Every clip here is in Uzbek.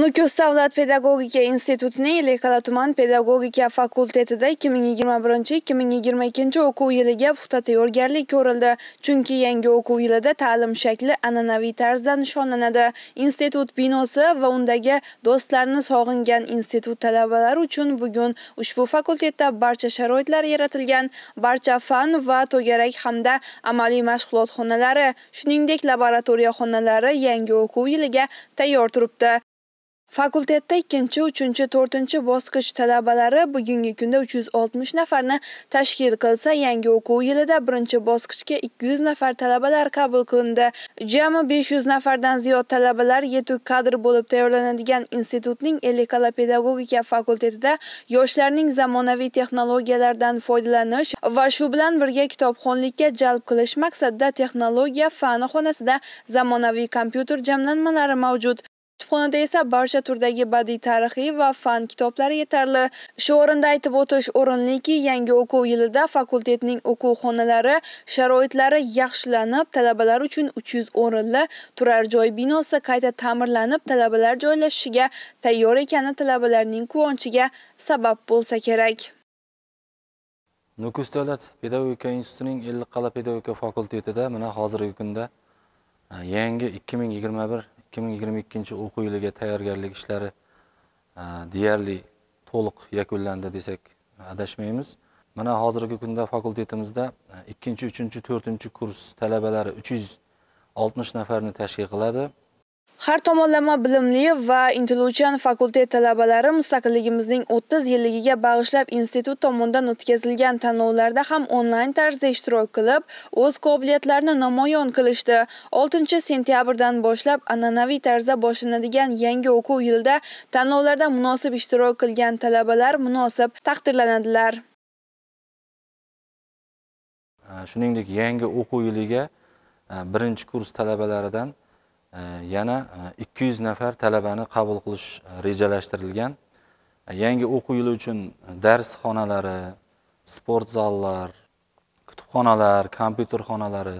nukus davlat pedagogika institutining Lekala tuman pedagogika fakultetida 2021-2022 o'quv yiliga puxta tayyorgarlik ko'rildi chunki yangi e o'quv yilida ta'lim shakli an'anaviy tarzda nishonlanadi institut binosi va undagi do'stlarni sog'ingan institut talabalari uchun bugun ushbu fakultetda barcha sharoitlar yaratilgan barcha fan va to'garak hamda amaliy mashg'ulot xonalari shuningdek laboratoriya xonalari yangi o'quv yiliga tayyor turibdi Fakultetda 2, 3, 4 bosqich talabalari bugungi kunda 360 nafarni tashkil qilsa, yangi o'quv yilida 1-chi bosqichga 200 nafar talabalar qabul qilindi. Jami 500 nafardan ziyod talabalar yetuk kadr bo'lib tayyorlanadigan institutning Elekala pedagogika fakultetida yoshlarning zamonaviy texnologiyalardan foydalanish va shu bilan birga kitobxonlikka jalb qilish maqsadida texnologiya fani xonasida zamonaviy kompyuter jamlanmalari mavjud. kutubxonada esa barcha turdagi badiiy tarixiy va fan kitoblari yetarli shu o'rinda aytib o'tish o'rinliki yangi o'quv yilida fakultetning o'quv xonalari sharoitlari yaxshilanib talabalar uchun 300 o'rinli turar joy binosi qayta ta'mirlanib talabalar joylashishiga tayyor ekani talabalarning quvonchiga sabab bo'lsa kerak nukus davlat pedagogika institutining ellikqal'a pedagogika fakultetida mana hozirgi kunda e, yangi ikki ming yigirma bir ikki ming yigirma ikkinchi o'quv yiliga tayyorgarlik ishlari e, deyarli to'liq yakunlandi desak adashmaymiz mana hozirgi kunda fakultetimizda e, ikkinchi uchinchi to'rtinchi kurs talabalari uch yuz oltmish nafarni tashkil qiladi Har tomonlama bilimli va intiluvchan fakultet talabalari mustaqilligimizning 30 yilligiga bag'ishlab institut tomonidan o'tkazilgan tanlovlarda ham onlayn tarzda ishtirok qilib, o'z qobiliyatlarini namoyon qilishdi. 6-sentyabrdan boshlab an'anaviy tarzda boshlanadigan yangi o'quv yilida tanlovlarda munosib ishtirok qilgan talabalar munosib taqdirlanadilar. Shuningdek, yangi o'quv yiliga e, birinchi kurs talabalaridan yana 200 e, nafar talabani qabul qilish e, rejalashtirilgan e, yangi o'quv yili uchun dars xonalari sport zallar kutubxonalar kompyuter xonalari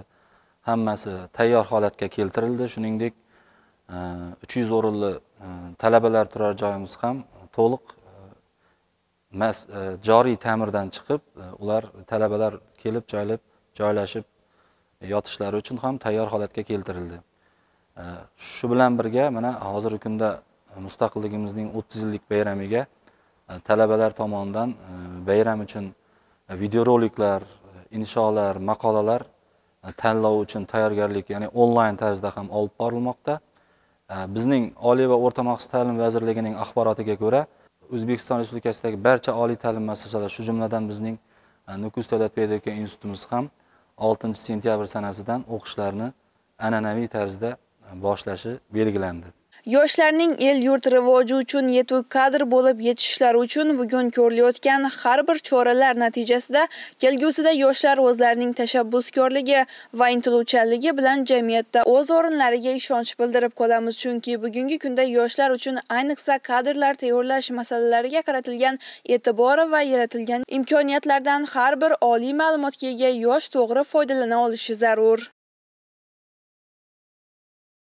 hammasi tayyor holatga keltirildi shuningdek 300 o'rinli talabalar turar joyimiz ham to'liq joriy ta'mirdan chiqib ular talabalar kelib joylab joylashib yotishlari uchun ham tayyor holatga keltirildi shu bilan birga mana hozirgi kunda mustaqilligimizning o'ttiz yillik bayramiga e, talabalar tomonidan e, bayram uchun e, videoroliklar insholar maqolalar tanlov uchun tayyorgarlik ya'ni onlayn tarzda ham olib borilmoqda bizning oliy va o'rta maxsus ta'lim vazirligining axborotiga ko'ra o'zbekiston respublikasidagi barcha oliy ta'lim muassasalari shu jumladan bizning nukus davlat pedagogika institutimiz ham oltinchi sentyabr sanasidan o'qishlarni an'anaviy tarzda boshlashi belgilandi yoshlarning el yurt rivoji uchun yetuk kadr bo'lib yetishishlari uchun bugun ko'rilayotgan har bir choralar natijasida kelgusida yoshlar o'zlarining tashabbuskorligi va intiluvchanligi bilan jamiyatda o'z o'rinlariga ishonch bildirib qolamiz chunki bugungi kunda yoshlar uchun ayniqsa kadrlar tayyorlash masalalariga qaratilgan e'tibor va yaratilgan imkoniyatlardan har bir oliy ma'lumotga ega yosh to'g'ri foydalana olishi zarur